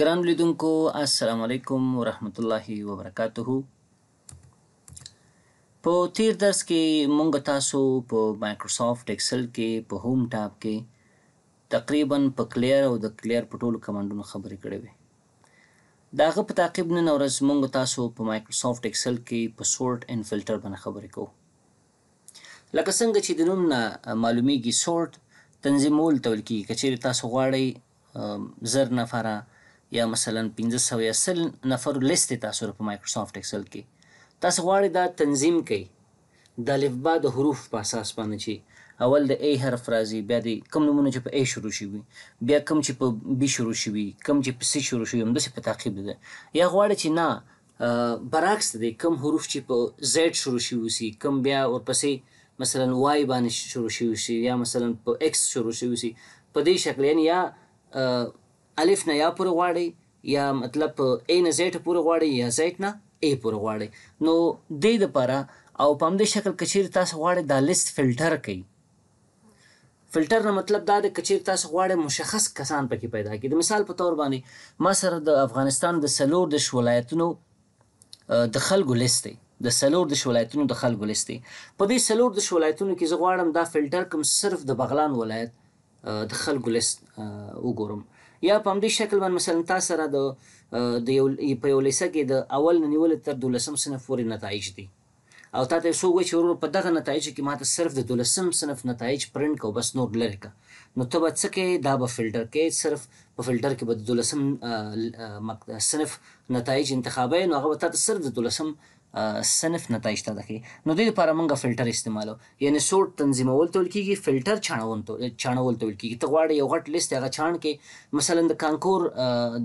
ګران لیدونکو السلام علیکم ورحمت الله وبرکاته په تیر درس کې مونږ تاسو په مایکروسافټ ایکسل کې په هوم ټاب کې تقریبا په کلیر او د کلیر په ټولو کمانډونو خبرې کړې وې داغه په تعقیب نن ورځ مونږ تاسو په مایکروسافټ ایکسل کې په سورټ ان فلټر باندې خبرې کوو لکه څنګه چې د نوم نه معلومیږي سورټ تنظیمول تول کې کچېر تاسو غواړئ زر نفره یا مثلا 1500 نفر لیست تاسو په مایکروسافټ ایکسل کې تاسو غواړئ دا تنظیم کړئ د الفبا د حروف په اساس باندې چې اول د ای حرف راځي بیا د کم نمونه چې په ای شروع شي بیا کم چې په بی شروع شي کم چې په سی شروع شي همداسې په تعقیب ده یا غواړئ چې نه برعکس دی کم حروف چې په زد شروع شي وسی کم بیا ورپسې مثلا وای باندې شروع شي یا مثلا په ایکس شروع شي په دې شکل یعنی یا الف نه یا پورې غواړي یا مطلب ا نه زیټ پورې غواړي یا زیټ نه ا پورې غواړي نو دې لپاره او په همدې شکل کچیر تاسو غواړي دا لیست فلټر کړئ فلټر نه مطلب دا د کچیر تاسو غواړئ مشخص کسان پکې پیدا کړئ د مثال په تور باندې ما سره د افغانستان د سلور د ولایتونو د خلکو لیست دی د سلور د ولایتونو د خلکو لیست دی په دې سلور د ولایتونو کې زه غواړم دا فلټر کوم صرف د بغلان ولایت د خلکو لیست وګورم یا په همدې شکل باندې مثلا تاسو سره د د یو په یو لیسه کې د اول نیول تر دولسم صنف پورې نتایج دي او تاسو څو وچ ورور په دغه نتایج کې ماته صرف د دولسم صنف نتایج پرنټ کو بس نور لری کا نو ته بچ کې دا به فلټر کې صرف په فلټر کې به د دولسم صنف نتایج انتخابای نو هغه تاسو صرف د دولسم صنف نتایج ته دخی نو د لپاره موږ فلټر استعمالو یعنی سورټ تنظیمول تول کیږي فلټر چاڼون تو چاڼول تول کیږي ته غواړې یو غټ لیست هغه چاڼ کې مثلا د کانکور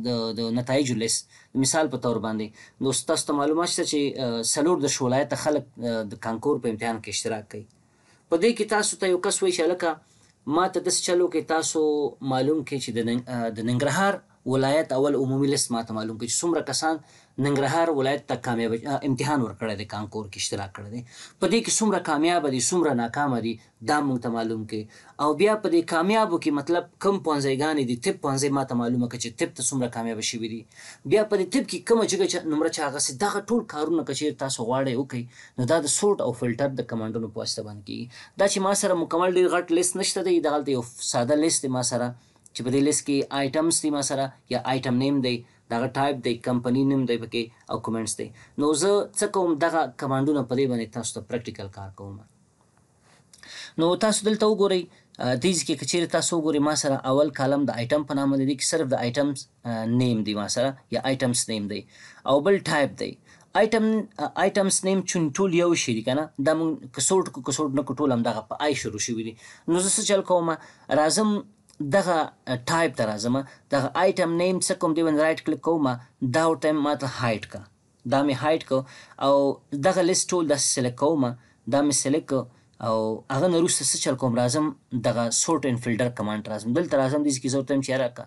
د د نتایجو لیست مثال په تور باندې نو تاسو معلومات شته چې سلور د شولایت خلک د کانکور په امتحان کې اشتراک کوي په دې کې تاسو ته یو کس وایي چې لکه ما ته داس چلو کې تاسو معلوم کې چې د ننګرهار ولایت اول عمومي لیست ماته معلوم کړي چې څومره کسان ننګرهار ولایت ته کامیاب امتحان ورکړی دی کانکور کې اشتراک کړی دی په دې کې څومره کامیاب دي څومره ناکام دي دا موږ ته معلوم کړي او بیا په دې کامیابو کې مطلب کم پونځيګانې دي طب پونځي ماته معلومه کړي چې طب ته څومره کامیاب شوي دي بیا په دې طب کې کومه جګه نمبر چې هغه سي دغه ټول کارونه کچې تاسو غواړئ وکړي نو دا د سورټ او فلټر د کمانډونو په واسطه باندې کیږي دا چې ما سره مکمل ډیر غټ لیست نشته دی دغه یو ساده لیست ما سره چې په دې لیست کې آیټمز دي ما سره یا آیټم نیم دی دغه ټایپ دی کمپنی نیم دی پکې او کومنټس دی نو زه څه کوم دغه کمانډونه په دې باندې تاسو ته پریکټیکل کار کوم نو تاسو دلته وګورئ دیز کې کچیر تاسو وګورئ ما سره اول کالم د آیټم په نامه دی کې صرف د آیټمز نیم دی ما سره یا آیټمز نیم دی او بل ټایپ دی آیټم آیټمز نیم چون ټول یو شی دی کنه دا مون کسوټ کو کسوټ نه کو ټول هم دغه په آی شروع شوی دی نو زه څه چل کوم راځم دغه ټایپ ته راځم دغه آیټم نیم څه کوم دی ون رائټ کلیک کوم دا ورته ماته هایډ کا دا می هایډ کو او دغه لیست ټول د سلیکټ کوم دا می سلیکټ او هغه نه روسه څه چل کوم راځم دغه سورټ ان فلټر کمانډ راځم دلته راځم د کی ضرورت هم چې راکا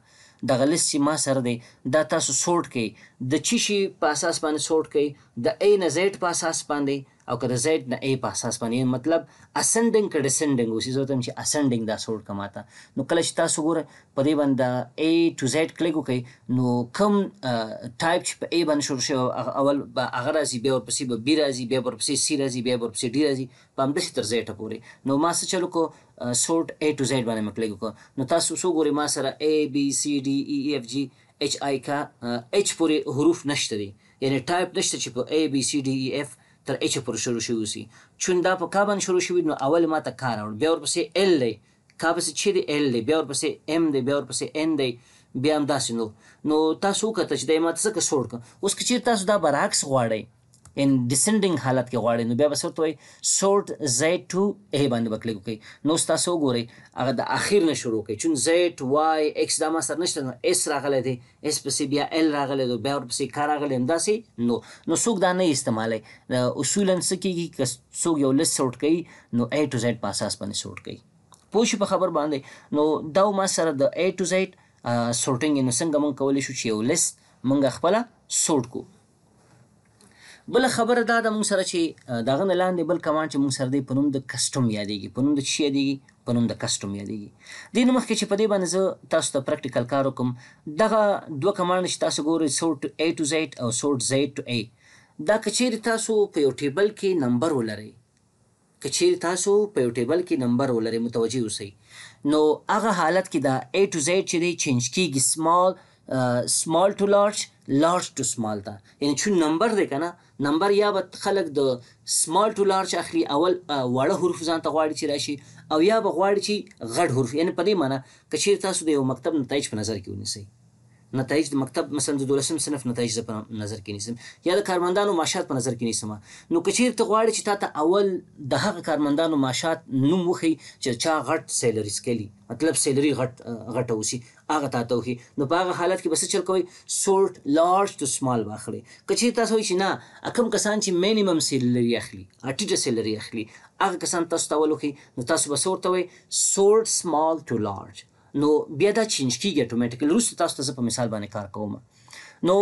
دغه لیست چې ما سره دی دا تاسو سورټ کړئ د چی شي په اساس باندې سورټ کړئ د ا نه زد په اساس باندې او که د زید نه ای په اساس باندې مطلب اسنډینګ که ډسنډینګ اوسي زه تم چې اسنډینګ دا سوړ کماته نو کله چې تاسو ګوره په دې باندې ای ټو زید کلیک وکړئ نو کوم ټایپ چې په ای باندې شروع شوی اول به هغه راځي بیا ورپسې به بي راځي بیا ورپسې سي راځي بیا ورپسې ډي راځي په همداسې تر زیټه پورې نو ما څه چلو کو سورټ ای ټو زید باندې مې کلیک وکړ نو تاسو څو ګورئ ما سره ای بي سي ډي ای اف جي ایچ آی کا ایچ پورې حروف نشته دي یعنی ټایپ نشته چې په ای بی سی ډی ای اف تر اچ پر شروع شوی وسی چون دا په کا باندې شروع شوی نو اول ما ته کار اور بیا ورپسې ال دی کا پسې چې دی ال دی بیا ورپسې ام دی بیا ورپسې ان دی بیا هم داسې نو نو تاسو کته چې د ماته څه کسوړ اوس که چیرې تاسو دا برعکس غواړئ ان ډیسینډینګ حالت کې غواړئ نو بیا به څه وي سورت زد ټو ای باندې وکړئ کوي نو تاسو وګورئ هغه د اخیر نه شروع کوي چون زد وای ایکس دا ماستر نشته نو اس راغلی دی اس پسې بیا ال راغلی دی بیا ورپسې کا راغلی همداسې نو نو څوک دا نه استعمالوي اصولا څه کېږي که څوک یو لس سورټ کوي نو ای ټو زد په اساس باندې سورټ کوي پوه شي په خبر باندې نو دا ما سره د ای ټو زد سورټینګ نو څنګه مونږ کولی شو چې یو لس مونږ خپله سورټ کوو بل خبره دا د مون سره چې دغه نه لاندې بل کمان چې مون سره دی په نوم د کسټم یادېږي په نوم د چی یادېږي په نوم د کسټم یادېږي دین مخکې چې په دې باندې زه تاسو ته پریکټیکل کار وکم دغه دوه کمان چې تاسو ګورئ سورټ A to Z او سورټ Z to A دا کچېری تاسو په یو ټیبل کې نمبر ولرئ کچیر تاسو په یو ټیبل کې نمبر ولري متوجي اوسئ نو هغه حالت کې دا A to Z چې دی چینج کیږي سمال سمال ټو لارج لارج ټو سمال ته یعنی چې نمبر دی کنه نمبر یا به خلک د سمال ټو لارج اخلي اول وړه حروف ځان ته غواړي چې راشي او یا به غواړي چې غټ حروف یعنی په دې معنی کچیر تاسو د یو مکتب نتایج په نظر کې ونیسئ نتایج د مکتب مثلا د 12 صنف نتایج په نظر کې نیسم یا د کارمندانو معاشات په نظر کې نیسم نو کچیر ته غواړي چې تا ته اول د هغه کارمندانو معاشات نوم وخی چې چا غټ سیلری سکلی مطلب سیلری غټ غټه وسی هغه تا ته وخی نو په هغه حالت کې بس چل کوي سورټ لارج ټو سمال واخلې کچیر تاسو چې نه اکم کسان چې مینیمم سیلری اخلي اټیټه سیلری اخلي هغه کسان تاسو ته ولوخي نو تاسو به سورته وي سورټ سمال ټو لارج نو بیا دا چینج کیږي اتوماتیکلی وروسته تاسو ته په مثال باندې کار کوم نو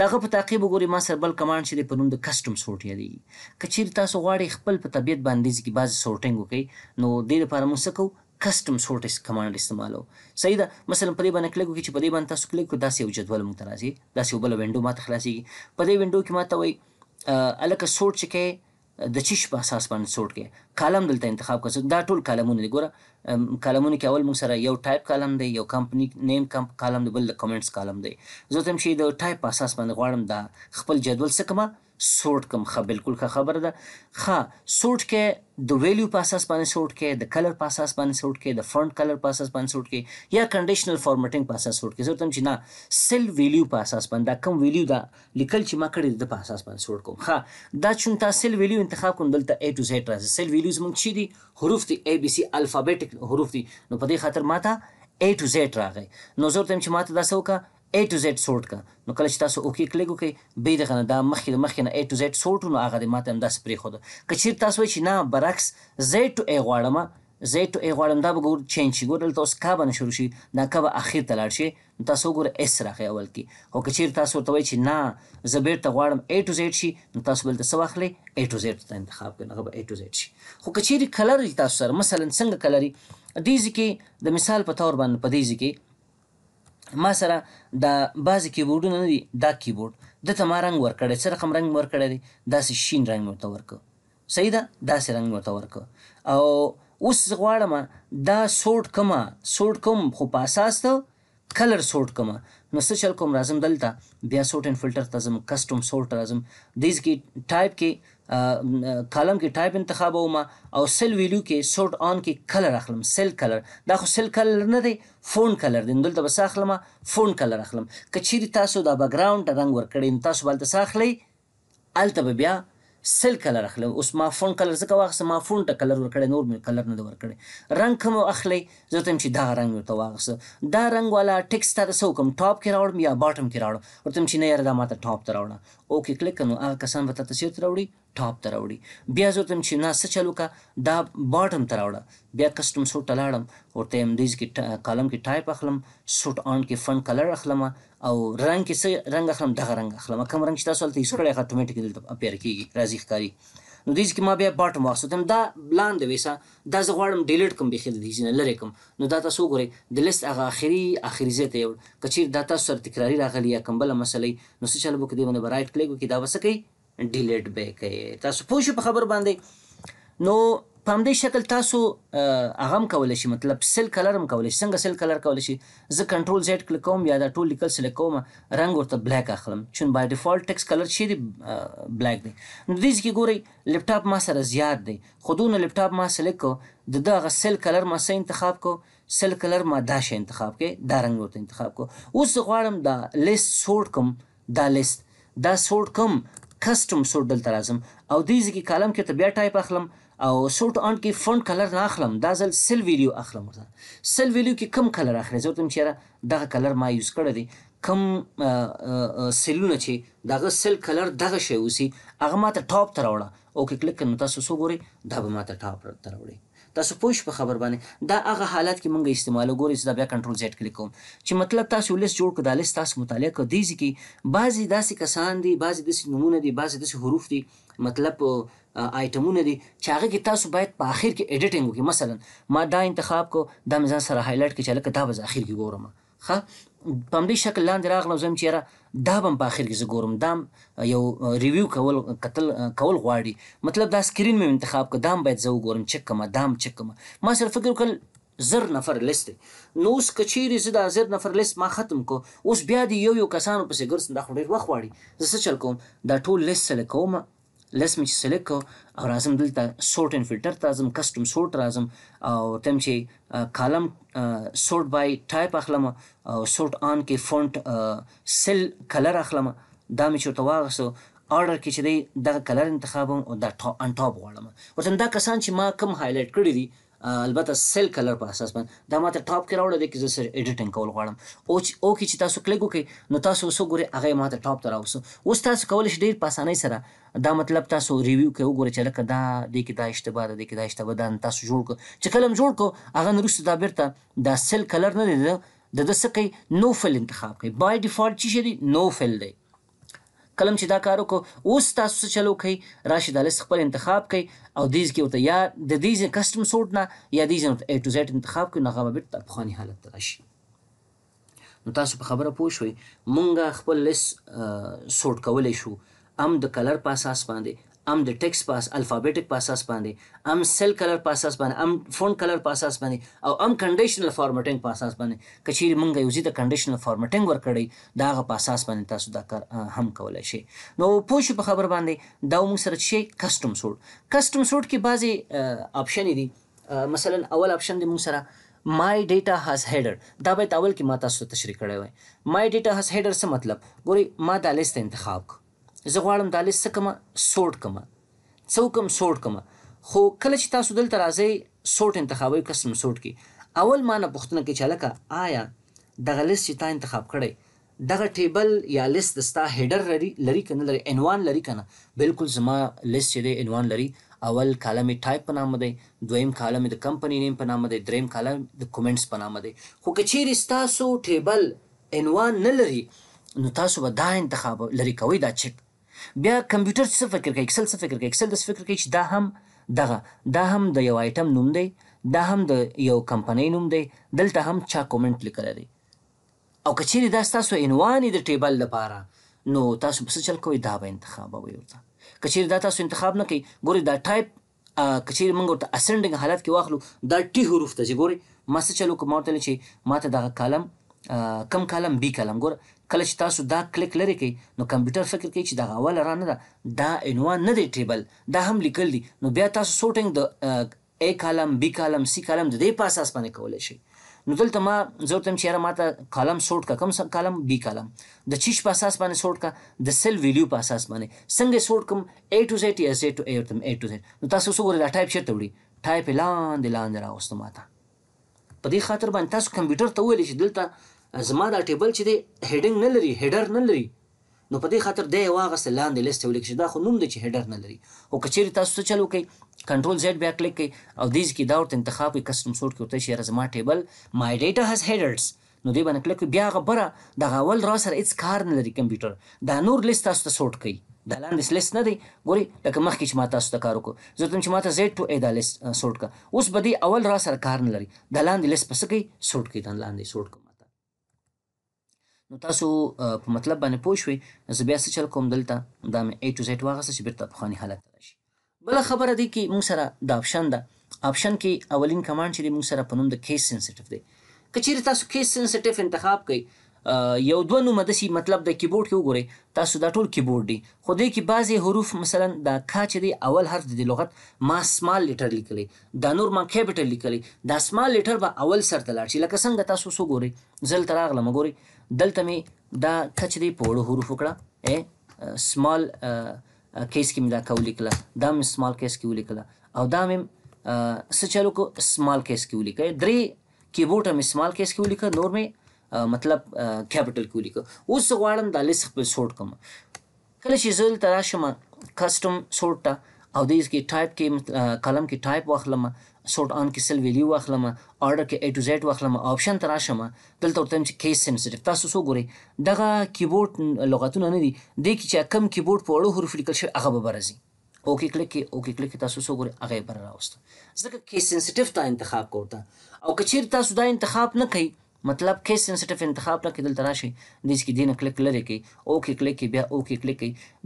دغه په تعقیب وګوري ما سره بل کمانډ چې په نوم د کسٹم سورټ یادېږي کچیر تاسو غواړئ خپل په طبیعت باندې ځکه باز سورټینګ وکړي نو د دې لپاره موږ څه کوو کسٹم سورټ اس کمانډ استعمالو صحیح ده مثلا پرې باندې کلیک وکړي چې پرې باندې تاسو کلیک کړئ داسې یو جدول مونږ ته راځي داسې یو بل ونډو ماته خلاصيږي په دې ونډو کې ماته وایي الکه سورټ چې کې د چش په اساس باندې سورټ کې کالم دلته انتخاب کړو دا ټول کالمونه دي ګوره کالمونه کې اول موږ سره یو ټایپ کالم دی یو کمپنی نیم کمپ کالم دی بل د کمنټس کالم دی زه تم شي د ټایپ په اساس باندې غواړم دا خپل جدول سکمه سورټ کوم خه بالکل ښه خبره ده ښه سورټ کې د ویلیو په اساس باندې سورټ کې د کلر په اساس باندې سورټ کې د فرنٹ کلر په اساس باندې سورټ کې یا کنډیشنل فارمټینګ په اساس سورټ کې زه تم چې نه سیل ویلیو په اساس باندې دا کوم ویلیو دا لیکل چې ما کړی د په اساس باندې سورټ کوم ښه دا چون تاسو سیل ویلیو انتخاب کوم دلته A to Z راځي سیل ویلیوز موږ چی دي حروف دي A B C الفابېټک حروف دي نو په دې خاطر ماته A to Z راغی نو زه تم چې ماته دا څه وکړه A to Z سورټ کا نو کله چې تاسو اوکی کلیک وکړئ به دغه نه دا مخکې د مخکې نه A to Z سورټ نو هغه د ماته انداز پرې خو ده کچیر تاسو چې نه برعکس Z to A غواړم Z to A غواړم دا به ګور چینج شي ګور دلته اوس کا باندې شروع شي دا کا به اخر ته لاړ شي تاسو ګور S راخې اول کې او کچیر تاسو ورته وایي چې نه زه بیرته غواړم A to Z شي نو تاسو بلته څه واخلئ A to Z ته انتخاب کړئ هغه به A to Z شي خو کچیر کلر تاسو سره مثلا څنګه کلري دیزی کې د مثال په تور باندې په دیزی کې ما سره دا بعضې کیبورډونه نه دي دا کیبورډ دته ما رنګ ورکړی څه رقم رنګ ورکړی دی داسې شین رنګ مې ورته ورکړه صحیح ده داسې رنګ مې ورته ورکړه او اوس زه غواړم دا سوټ کما سوټ کوم خو په اساس ته کلر سورټ کوم نو څه چل کوم راځم دلته بیا سورټ ان فلټر ته ځم کسټم سورټ راځم دیز کې ټایپ کې کالم کې ټایپ انتخابوم او سل ویلیو کې سورټ آن کې کلر اخلم سل کلر دا خو سل کلر نه دی فون کلر دی دلته بس اخلم فون کلر اخلم کچېری تاسو دا بیکګراوند رنگ ورکړین تاسو بل تاسو اخلي الته بیا سل کلر اخلم اوس ما فون کلر زکه واخسم ما فون ته کلر ورکړی نور مې کلر نه ورکړی رنگ کوم اخلي زه تم چې دا رنگ ورته واغسه دا رنگ والا ټیکست تاسو کوم ټاپ کې راوړم یا باټم کې راوړم ورته چې نه یاره دا ماته ټاپ ته راوړم اوکې کلیک کنو هغه کسان به تاسو ته راوړي ټاپ ته راوړي بیا زه ورته چې نه څه چل وکړه دا باټم ته راوړه بیا کسټم سوټ ته لاړم ورته امدیز کې کالم کې ټایپ اخلم سوټ آن کې فن کلر اخلم او رنګ کې څه رنګ اخلم دغه رنګ اخلم کوم رنګ چې تاسو هلته یوز کړی هغه اتوماتیک دلته اپیر کېږي راځي ښکاري نو دیز کې ما بیا باټم واخیستم دا لاندې ویسا دا زه غواړم ډیلیټ کوم بیخي د دې نه لرې کوم نو دا تاسو وګورئ د لیست هغه اخري اخري ځای ته یو کچیر دا تاسو سره تکراري راغلی یا کوم بله مسله نو څه چل وکړي باندې رایټ کلیک وکړي دا وسه کوي ډیلیټ به کوي تاسو پوه شئ په خبر باندې نو په همدې شکل تاسو هغه کول شي مطلب سل کلر هم کول شي څنګه سل کلر کول شي زه کنټرول زد کلیک کوم یا دا ټول لیکل سل کوم رنگ ورته بلیک اخلم چون بای ډیفالت ټکس کلر شي دی بلیک دی نو دې کې ګورئ لپټاپ ما سره زیات دی خودونه لپټاپ ما سلیکټ کو د دغه سل کلر ما سه انتخاب کو سل کلر ما دا شی انتخاب کې دا رنگ ورته انتخاب کو اوس غواړم دا لیست سورټ کوم دا لیست دا سورټ کوم کسټم سورټ دلته راځم او دې ځکه کالم کې ته بیا ټایپ اخلم او سورټ آن کې فونټ کلر نه اخلم دا ځل سل ویلیو اخلم ورته سل ویلیو کې کم کلر اخلي زه تم چیرې دغه کلر ما یوز کړی دی کم سلونه چې دغه سل کلر دغه شی اوسي هغه ماته ټاپ ته راوړه اوکې کلیک کړه نو تاسو څو ګورئ دا به ماته ټاپ ته راوړي تاسو پوه شئ په خبر باندې دا هغه حالت کې مونږ استعمال وګورئ چې دا بیا کنټرول زیټ کلیک کوم چې مطلب تاسو لیست جوړ کړه دا لیست تاسو مطالعه کړئ دیږي کې بعضی داسې کسان دي بعضی داسې نمونه دي بعضی داسې حروف دي مطلب آیټمونه دي چې هغه کې تاسو باید په اخر کې اډیټینګ وکړئ مثلا ما دا انتخاب کو دا مې ځان سره هایلایټ کړ چې لکه دا به اخر کې ګورم ښه په همدې شکل لاندې راغلم زم چیرې دا به په اخر کې زه ګورم دا یو ریویو کول قتل کول غواړي مطلب دا سکرین مې انتخاب کړ دا باید زه وګورم چک کړم دا هم چک کړم ما سره فکر وکړل زر نفر لیست نو اوس کچېرې زه دا زر نفر لیست ما ختم کو اوس بیا د یو یو کسانو پسې ګرځم دا خو ډېر وخت غواړي زه څه چل کوم دا ټول لیست سره کوم لس مې چې سلیکټ کړ او راځم دلته سورټ اینډ فلټر ته راځم کسټم سورټ راځم او تم چې کالم سورټ بای ټایپ اخلم او سورټ آن کې فونټ سیل کلر اخلم دا مې چې ورته واغسو آرډر کې چې دی دغه کلر انتخابم او دا ان ټاپ غواړم اوس دا کسان چې ما کم هایلایټ کړي دي البته سیل کلر په اساس باندې دا ماته ټاپ کې راوړل دي چې زه سر ایډیټینګ کول غواړم او او کې چې تاسو کلیک وکړئ نو تاسو وسګورئ هغه ماته ټاپ ته راوسو اوس تاسو کولای شئ ډیر په اسانۍ سره دا مطلب تاسو ریویو کې وګورئ چې لکه دا د کې دا اشتباه ده د کې دا اشتباه ده تاسو جوړ کو چې کلم جوړ کو هغه نو دا بیرته دا سیل کلر نه دی د د سکه نو فل انتخاب کوي بای ډیفالت چې دی نو فل دی کلم چې دا کار وکړو اوس تاسو چلو کوي راشي د لس خپل انتخاب کوي او دیز کې وته یا د دیز کسٹم سورټ نه یا دیز ا ټو زد انتخاب کوي نغه به په خواني حالت راشي نو تاسو په خبره پوه شئ مونږ خپل لس سورټ کولای شو ام د کلر په اساس باندې ام د ټیکس پاس الفابېټک پاساس باندې ام سیل کلر پاساس باندې ام فون کلر پاساس باندې او ام کنډیشنل فارمټینګ پاساس باندې کچیر مونږ یو ځیته کنډیشنل فارمټینګ ورکړی دا غ پاساس باندې تاسو دا کار هم کولای شئ نو پوه شو په خبر باندې دا موږ سره شي کسٹم سوډ کسٹم سوډ کې بعضي آپشن دي مثلا اول آپشن دی موږ سره مای ډیټا هاز هډر دا به اول کې ما تاسو تشریح کړی وای مای ډیټا هاز هډر څه مطلب ګوري ما دا لیست انتخاب کړ زه غواړم دا لیست څه کمه سورټ کمه څه وکم سورټ کمه خو کله چې تاسو دلته راځئ سورټ انتخابوئ کسم سورټ کې اول ما نه پوښتنه کوي چې هلکه آیا دغه لیست چې تا انتخاب کړی دغه ټیبل یا لیست د ستا هیډر لري لري که نه لري عنوان لري که نه بلکل زما لیست چې دی عنوان لري اول کالم ټایپ په نامه دی دویم کالم د کمپنی نیم په نامه دی دریم کالم د کومنټس په نامه دی خو که چیرې ستاسو ټیبل عنوان نه لري نو تاسو به دا انتخاب لري کوئ دا چک بیا کمپیوټر څه فکر کوي اکسل څه فکر کوي اکسل داسې فکر کوي چې دا هم دغه دا هم د یو آیټم نوم دی دا هم د یو کمپنۍ نوم دی دلته هم چا کومنټ لیکلی دی او که چیرې دا ستاسو عنوان د ټیبل لپاره نو تاسو به څه چل کوئ دا به انتخابوئ ورته که چیرې دا تاسو انتخاب نه کوئ ګورئ دا ټایپ که چیرې موږ ورته اسنډنګ حالت کې واخلو دا ټي حروف ته چې ګورئ ما څه چل وکړو ما ورته چې ما ته دغه کالم کم کالم بی کالم ګوره کله چې تاسو دا کلیک لري کوي نو کمپیوټر فکر کوي چې دا اوله رانه ده دا عنوان نه دی ټیبل دا هم لیکل دي نو بیا تاسو سورټینګ د ا کالم بی کالم سی کالم د دې په اساس باندې کولای شئ نو دلته ما زور تم چیرې ماته کالم سورټ کا کم کالم بی کالم د چیش په اساس باندې سورټ کا د سیل ویلیو په اساس باندې څنګه سورټ کوم A to Z یا Z to A تم A to Z نو تاسو څو غوړه ټایپ شته وړي ټایپ لاندې لاندې راوستم ماته په دې خاطر باندې تاسو کمپیوټر ته ویل چې دلته زما دا ټیبل چې دی هډینګ نه لري هډر نه لري نو په دې خاطر د یو هغه لاندې لیست ولیک چې دا خو نوم دی چې هډر نه لري او کچېری تاسو څه چلو کوي کنټرول زد بیا کلیک کوي او دیز کې دا ورته انتخاب کوي کسٹم سورټ کې ورته شي زما ټیبل مای ډیټا هاز هډرز نو دې باندې کلیک بیا غبره د غول را سره هیڅ کار نه لري کمپیوټر دا نور لیست تاسو ته سورټ کوي دا لاندې لیست نه دی ګوري لکه مخکې چې ما تاسو ته کار وکړو زه تم چې ما ته زیډ ټو ا دا لیست سورټ کا اوس به دې اول را سره کار نه لري دا لاندې لیست پس کوي سورټ کوي دا لاندې سورټ کوي نو تاسو په مطلب باندې پوه شوئ زه بیا څه چل کوم دلته دا مې ای ټو زیډ واخیسته چې بېرته پخواني حالت ته راشي بله خبره دی کې موږ سره د آپشن ده آپشن کې اولین کمانډ چې دی موږ سره په نوم د کیس سینسټیو دی که چیرې تاسو کیس سینسټیو انتخاب کوئ یو دوه نومه داسې مطلب د کیبورډ کې وګورئ تاسو دا ټول کیبورډ دی خو دې کې بعضې حروف مثلا د کا چې دی اول حرف د لغت ما سمال لیټر لیکلی دا نور ما کیپټل لیکلی دا سمال لیټر به اول سر ته لاړ شي لکه څنګه تاسو څو ګورئ زل ته راغلم ګورئ دلته مې دا ک چې دی په وړو حروفو کړه سمال کیس کې مې دا ک ولیکله دا مې سمال کیس کې ولیکله او دا مې څه چلو کو سمال کیس کې ولیکه درې کیبورډ هم سمال کیس کې ولیکه نور مې مطلب کیپټل کولی کو اوس غواړم د لیست په سورټ کوم کله چې زل تراشم کسٹم سورټ ته او د دې کې ټایپ کې کلم کې ټایپ واخلم سورټ ان کې سل ویلیو واخلم اورډر کې ا ټو زد واخلم آپشن تراشم دلته ورته چې کیس سنسټیو تاسو سو ګوري دغه کیبورډ لغتونه نه دي د کې چې کم کیبورډ په اړه حروف لیکل شي هغه به برزي اوکی کلیک کې اوکی کلیک کې تاسو سو ګوري هغه بر راوست ځکه کیس سنسټیو تا انتخاب کوته او کچیر تاسو دا انتخاب نه کوي مطلب کې سنسټیو انتخاب ټاکې دلته راشي دیس کې دینه کلیک لري کې او کې کلیک بیا او کې کلیک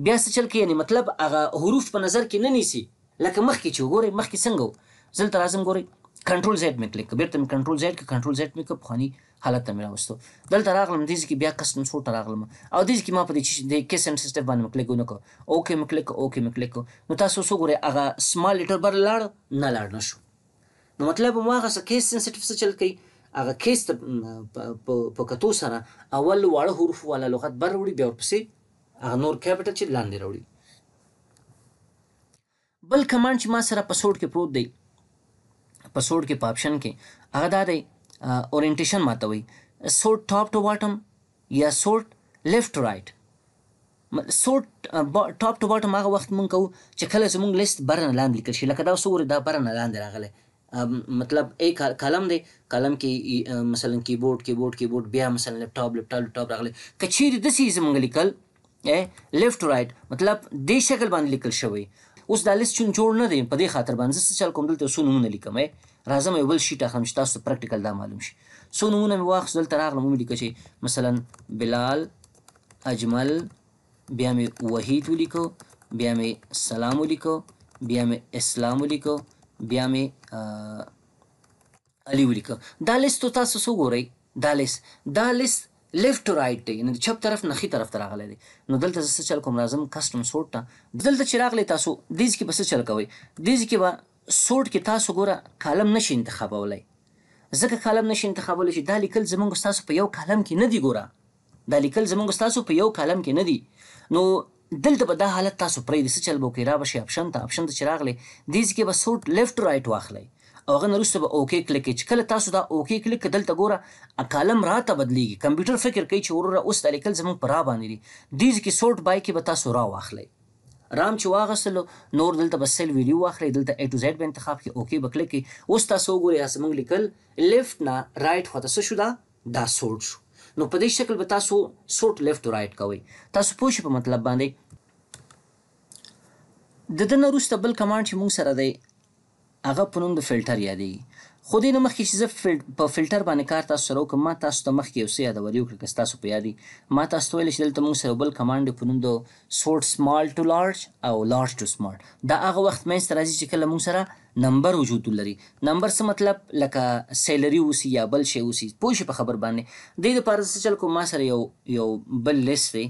بیا څه چل کې یعنی مطلب هغه حروف په نظر کې نه نیسی لکه مخ کې چې وګوري مخ کې څنګه زلته راځم ګوري کنټرول زد مې کلیک بیرته مې کنټرول زد کې کنټرول زد مې کې بخاني حالت ته مې راوستو دلته راغلم دیس کې بیا کسټم سورټ راغلم او دیس کې ما په دې چې د کیسن سیستم باندې کلیک ونه کو او کې مې کلیک او کې مې کلیک نو تاسو څو ګوري هغه سمال لیټر بر لاړ نه لاړ نشو نو مطلب مو هغه څه کیس سنسټیو څه چل کوي هغه کیس په کتو سره اول واړه حروف والا لغت بر وړي بیا ورپسې هغه نور کیپټل چې لاندې راوړي بل کمانډ چې ما سره پسوډ کې پروت دی پسوډ کې په آپشن کې هغه دا دی اورینټیشن ماته وي سورټ ټاپ ټو باټم یا سورټ لیفټ رائټ سورټ ټاپ ټو باټم هغه وخت مونږ کوو چې کله زمونږ لیست برنه لاندې لیکل شي لکه دا وسوره دا برنه لاندې راغله مطلب یک کلم دی کلم کې مثلا کیبورډ کیبورډ کیبورډ بیا مثلا لپټاپ لپټاپ لپټاپ راغلی کچېرې داسې زموږ لیکل لیفټ رائټ مطلب دې شکل باندې لیکل شوی اوس دا لیست چون جوړ نه دی په دې خاطر باندې زه چل کوم دلته څو نمونه لیکم راځم یو بل شیټ اخلم چې تاسو پریکټیکل دا معلوم شي څو نمونه مې واخیست دلته راغلم ومې لیکه چې مثلا بلال اجمل بیا مې وحید ولیکو بیا مې سلام ولیکو بیا مې اسلام ولیکو بیا مې الي ولیکه دا لیست تاسو څه ګورئ دا لیست دا لیست لیفت ټو رائټ دی نو چپ طرف نه خي طرف ته راغلی دی نو دلته زه چل کوم راځم کسٹم سورټ ته دلته چې راغلی تاسو دیز کې بس چل کوي دیز کې به سورټ کې تاسو ګوره کالم نشي انتخابولای ځکه کالم نشي انتخابولای چې دا لیکل زمونږ تاسو په یو کالم کې نه دی ګوره دا لیکل زمونږ تاسو په یو کالم کې نه دی نو دلته به دا حالت تاسو پرې د چل به کوي را به شي اپشن ته اپشن ته چې راغلی دې کې به سورټ لیفټ رائټ واخلئ او غن رسته به اوکی کلیک چې کله تاسو دا اوکی کلیک دلته ګوره کالم راته بدلیږي کمپیوټر فکر کوي چې وروره اوس د لیکل زموږ پر را باندې دي دیز کې سورټ بای کې به تاسو را واخلئ رام چې واغسلو نور دلته بس سیل ویډیو واخلئ دلته ا ټو زد به انتخاب کې اوکی به کلیک کې اوس تاسو ګورئ اسمنګ لیکل لیفټ نه رائټ خواته شو دا دا سورټ شو نو په دې شکل به تاسو سورټ لیفټ ټو رائټ کوئ تاسو پوه شئ په مطلب باندې د دنه وروسته بل کمانډ چې موږ سره دی هغه په نوم د فلټر یادېږي خو دې نه مخکې چې زه په فلټر باندې کار تاسو سره وکړم ما تاسو ته مخکې یو څه یادوري وکړه که ستاسو په یاد ما تاسو ته ویلی چې دلته موږ سره بل کمانډ په نوم د سورټ سمال ټو لارج او لارج ټو سمال دا هغه وخت منځته راځي چې کله موږ سره نمبر وجود لري نمبر څه مطلب لکه سیلری اوسي یا بل شی اوسي پوه شي په خبر باندې دې دپاره څه چل کو ما سره یو یو بل لیست دی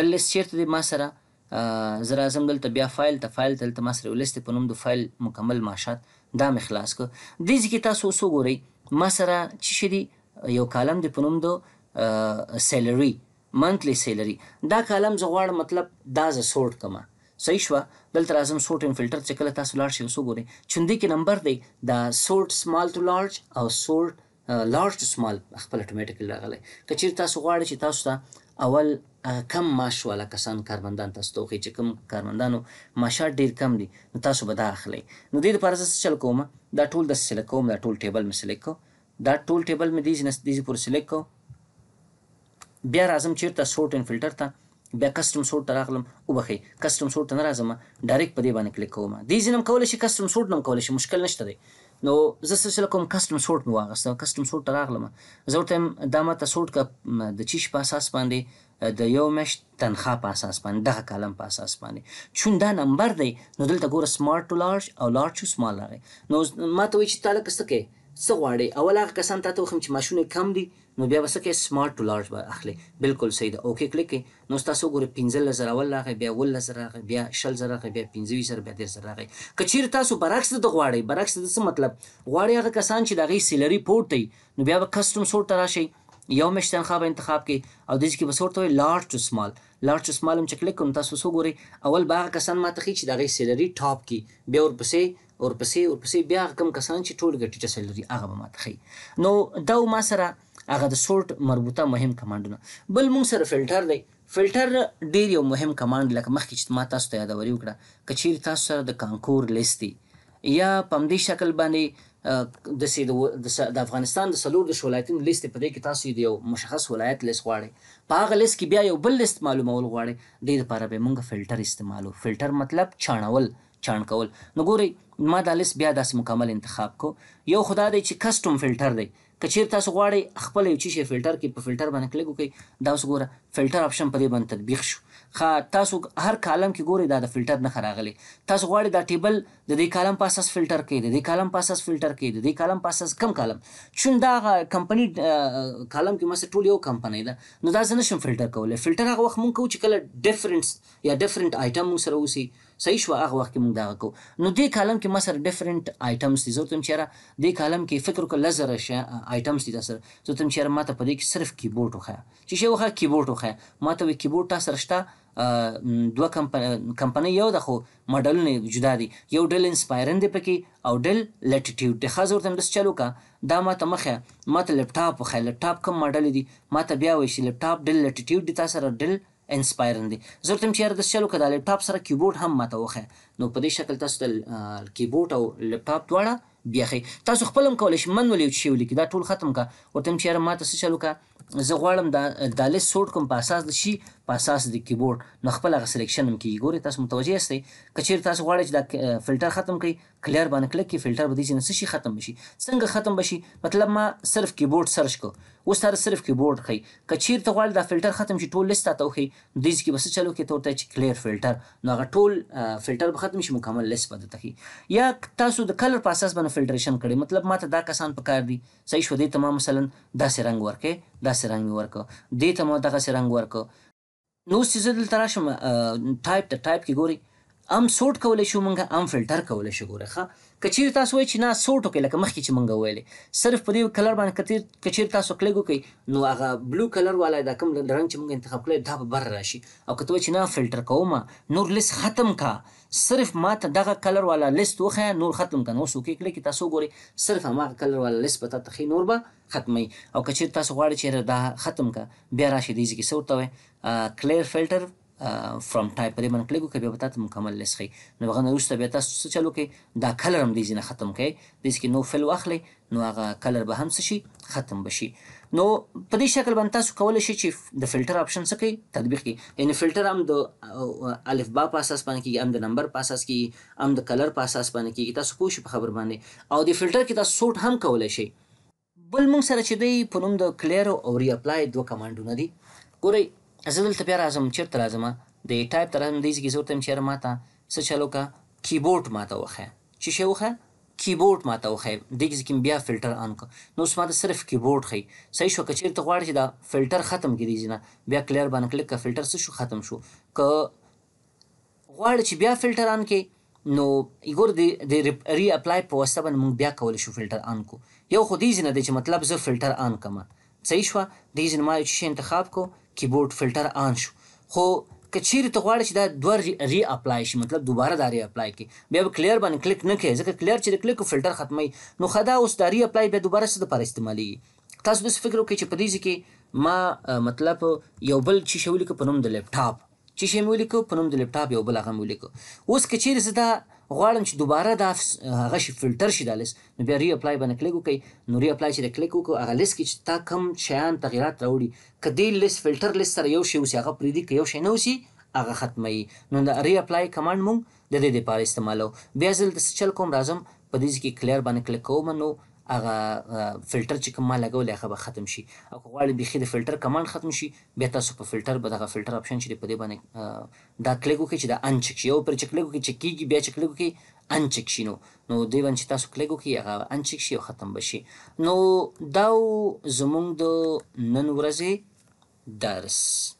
بل لیست چیرته دی ما سره زه راځم دلته بیا فایل ته فایل ته دلته ما سره یو لیست دی په نوم د فایل مکمل ماشات دا مې خلاص کړ دې ځکه تاسو اوس وګورئ ما سره چې شری یو کالم دی په نوم دو سیلری منتلی سیلری دا کالم زه غواړم مطلب دا زه سورټ کما صحیح شوه دلته راځم سورټ ان فلټر چې کله تاسو لاړ شئ اوس وګورئ چوندې کې نمبر دی دا سورټ سمال ټو لارج او سورټ لارج ټو سمال خپل اتوماتیکلی راغلی که چېرې تاسو غواړئ چې تاسو ته اول کم معاش والا کسان کارمندان تاسو ته وښیئ چې کوم کارمندانو معاشات ډېر کم دي نو تاسو به دا اخلئ نو دې دپاره زه څه چل کوم دا ټول داسې سلیکټ کوم دا ټول ټیبل مې سلیکټ کو دا ټول ټیبل مې دې نه دې پورې سلیکټ کو بیا راځم چېرته سورټ اینډ فلټر ته بیا کسٹم سورټ ته راغلم وبخي کسٹم سورټ ته نه راځم ډایرکټ په دې باندې کلیک کوم دی ځینم کولی شي کسٹم سورټ نم کولی شي مشکل نشته دی نو زه څه چل کوم کسٹم سورټ مو واغسته کسٹم سورټ ته راغلم زه ورته دا ماته سورټ کا د چیش په اساس باندې د یو مش تنخواه په اساس باندې دغه کالم په اساس باندې چون دا نمبر دی نو دلته ګوره سمارټ ټو لارج او لارج ټو سمال راغی نو ماته وی چې تعلق څه کوي څه غواړي اول هغه کسان ته وخم چې ماشونه کم دي نو بیا وسکه سمارټ ټو لارج به اخلي بالکل صحیح ده اوکې کلیک نو تاسو ګورئ 15000 اول راغی بیا 11000 راغی بیا 60000 راغی بیا 25000 بیا 10000 راغی کچیر تاسو برعکس د غواړي برعکس د څه مطلب غواړي هغه کسان چې دغه سیلری پورت دی نو بیا به کسٹم سورټ راشي یو مش تنخواه به انتخاب کی او د دې کې به سورته لارج ټو سمال لارج ټو سمال هم چې کلیک کوم تاسو وګورئ اول باغ کسان ماته خې چې دغه سیلری ټاپ کی بیا ورپسې ورپسې ورپسې بیا کم کسان چې ټول ګټي چسل لري هغه به ماته خي نو دا ما سره هغه د سورټ مربوطه مهم کمانډونه بل مونږ سره فلټر دی فلټر ډیر یو مهم کمانډ لکه مخکې چې ما تاسو ته یادوري وکړه کچیر تاسو سره د کانکور لیست دی یا پمدې شکل باندې د سید د افغانستان د سلور د شولایتونو لیست په دې کې تاسو یو مشخص ولایت لیست غواړي په هغه لیست کې بیا یو بل لیست معلومول غواړي د دې لپاره به موږ فلټر استعمالو فلټر مطلب چانول چان کول نو ګورئ ما دا لیست بیا داسې مکمل انتخاب کو یو خدا دی چې کسټم فلټر دی که چیرې تاسو غواړئ خپل یو چی شی فلټر کې په فلټر باندې کلیک وکړئ دا اوس ګوره فلټر آپشن په دې باندې تطبیق شو ښه تاسو هر کالم کې ګورئ دا د فلټر نه راغلی تاسو غواړئ دا ټیبل د دې کالم په اساس فلټر کړئ د دې کالم په اساس فلټر کړئ د دې کالم په اساس کم کالم چون دا کمپنی کالم کې مثلا ټول یو کمپنی ده نو دا زه نشم فلټر کولی فلټر هغه وخت مونږ کوو چې کله ډیفرنس یا ډیفرنٹ آیټم مونږ سره اوسي صحیح شو هغه وخت کې موږ دا کو نو دې کالم کې مسر ډیفرنٹ آیټمز دي زه تم چیرې دې کالم کې فکر کو لزر شه آیټمز دي تاسو زه تم چیرې ماته پدې کې صرف کیبورډ وخا چې شی وخا کیبورډ وخا ماته وی کیبورډ تاسو رښتا دوه کمپنۍ یو د خو ماډلونه جدا دي یو ډل انسپایرن دی پکې او ډل لټیټیوډ د خاص ورته مس چلو کا دا ماته مخه ماته لپټاپ وخا لپټاپ کوم ماډل دي ماته بیا وی شي لپټاپ ډل لټیټیوډ دي تاسو سره ډل انسپایرن دی زه ورته وایم چې یاره داسې چل وکړه د لپټاپ سره کیبورډ هم ماته وښیه نو په دې شکل تاسو د کیبورډ او لپټاپ دواړه بیا خې تاسو خپل هم کولای شئ من ولې شی ولیکي دا ټول ختم کا ورته هم چیرې ماته څه چلو کا زه غواړم دا د لیست سورټ کوم په اساس د شی په اساس د کیبورډ نو خپل هغه سلیکشن هم کیږي ګوري تاسو متوجه یاستئ کچیر تاسو غواړئ چې دا فلټر ختم کړئ کلیر باندې کلک کی فلټر به دې نه شي ختم بشي څنګه ختم بشي مطلب ما صرف کیبورډ سرچ کو اوس تر صرف کیبورډ خي کچیر ته غواړي دا فلټر ختم شي ټول لیست تاسو خي دیز کې بس چلو کې تورته چې کلیر فلټر نو هغه ټول فلټر به ختم شي مکمل لیست به درته ښي یا تاسو د کلر په اساس باندې فلټریشن کړئ مطلب ماته دا کسان پکار دي صحیح شو دې ته ما مثلا داسې رنګ ورکړې داسې رنګ مې ورکړ دې ته ما دغسې رنګ ورکړ نو اوس چې زه دلته راشم ټایپ ته ټایپ کې ګورئ هم سورټ کولی شو مونږ هم فلټر کولی شو ګورئ ښه که چیرې تاسو وایئ چې نه څو ټوکې لکه مخکې چې مونږ ویلې صرف په دې کلر باندې که چیرې تاسو کلیک وکړئ نو هغه بلو کلر والا دا کوم رنګ چې مونږ انتخاب کړی دا به بره راشي او که ته وایې چې نه فلټر کوم نور لیست ختم کا صرف ما ته دغه کلر والا لیست وښیه نور ختم کړه اوس وکړئ کلیک تاسو ګورئ صرف هماغه کلر والا لیست به تاته ښي نور به ختمي او که چیرې تاسو غواړئ چې دا ختم کا بیا راشي دې ځکه څه ورته وایي کلیر فلټر فرام ټایپ پرې باندې کلیک وکړئ بیا به تاسو مکمل لیست ښیي نو هغه نه وروسته بیا تاسو څه چلو کوئ دا کلر هم دې ځینې ختم کوئ دې کې نو فل واخلئ نو هغه کلر به هم څه شي ختم بشي نو په دې شکل باندې تاسو کولی شئ چې د فلټر آپشن څه کوي تطبیق کړي یعنی فلټر هم د الف با په اساس باندې کیږي هم د نمبر په اساس کیږي هم د کلر په اساس باندې کیږي تاسو پوه شئ په خبر باندې او د فلټر کې تاسو سورټ هم کولی شئ بل موږ سره چې دی په نوم د کلیر او ری اپلای دوه کمانډونه دي ګورئ زه دلته بیا راځم چېرته راځم د ټایپ ته راځم داسې کې زه ورته وایم چې یاره ما ته څه چل وکړه کیبورډ ما ته وښیه چې شی وښیه کیبورډ ما ته وښیه دې کې بیا فلټر آن کړه نو اوس ما ته صرف کیبورډ ښیي صحیح شو که چېرته غواړې چې دا فلټر ختم کړي دي نه بیا کلیر باندې کلیک که فلټر څه شو ختم شو که غواړې چې بیا فلټر آن کړي نو ګور دی د ری اپلای په واسطه باندې موږ بیا کول شو فلټر آن کو یو خو دې نه دی چې مطلب زه فلټر آن کما صحیح شو دې نه ما یو شی انتخاب کو کیبورډ فلټر آن شو خو کچیر ته غواړي چې دا دوه ری اپلای شي مطلب دوباره دا ری اپلای کی بیا به کلیر باندې کلیک نه کوي ځکه کلیر چې کلیک فلټر ختمي نو خدا اوس دا ری اپلای به دوباره څه لپاره استعمالي تاسو د فکر وکړئ چې په دې کې ما مطلب یو بل چې شولې کو په نوم د لپټاپ چې شی مې ولیکو په نوم د لپټاپ یو بل هغه مې ولیکو اوس کچیر زه دا غواړم چې دوباره دا هغه شي فلټر شي دا لیست نو بیا ری اپلای باندې کلیک وکړئ نو ری اپلای چې کلیک وکړو هغه لیست کې چې تا کم شیان تغیرات راوړي که دې لیست فلټر لیست سره یو شی اوسي هغه پرېږدي که یو شی نه اوسي هغه ختموي نو دا ری اپلای کمانډ موږ د دې لپاره استعمالو بیا زه دلته چل کوم راځم په دې کې کلیر باندې کلیک کوم نو هغه فلټر چې کوم ما لګولې هغه به ختم شي او که غواړئ بیخي د فلټر کمانډ ختم شي بیا تاسو په فلټر به دغه فلټر آپشن چې دی په دې باندې دا کلیک وکړئ چې دا انچک شي یو پرې چې کلیک وکړئ چې کېږي بیا چې کلیک وکړئ انچک شي نو نو دی باندې چې تاسو کلیک وکړئ هغه انچک شي او ختم به شي نو دا زمونږ د نن ورځې درس